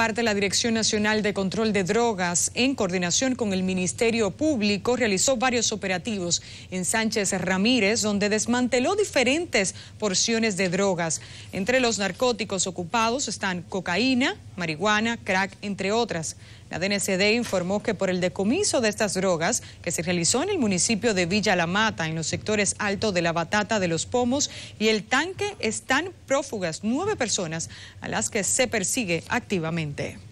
parte, la Dirección Nacional de Control de Drogas, en coordinación con el Ministerio Público, realizó varios operativos en Sánchez Ramírez, donde desmanteló diferentes porciones de drogas. Entre los narcóticos ocupados están cocaína, marihuana, crack, entre otras. La DNCD informó que por el decomiso de estas drogas que se realizó en el municipio de Villa La Mata, en los sectores Alto de la Batata de los Pomos y el Tanque, están prófugas nueve personas a las que se persigue activamente.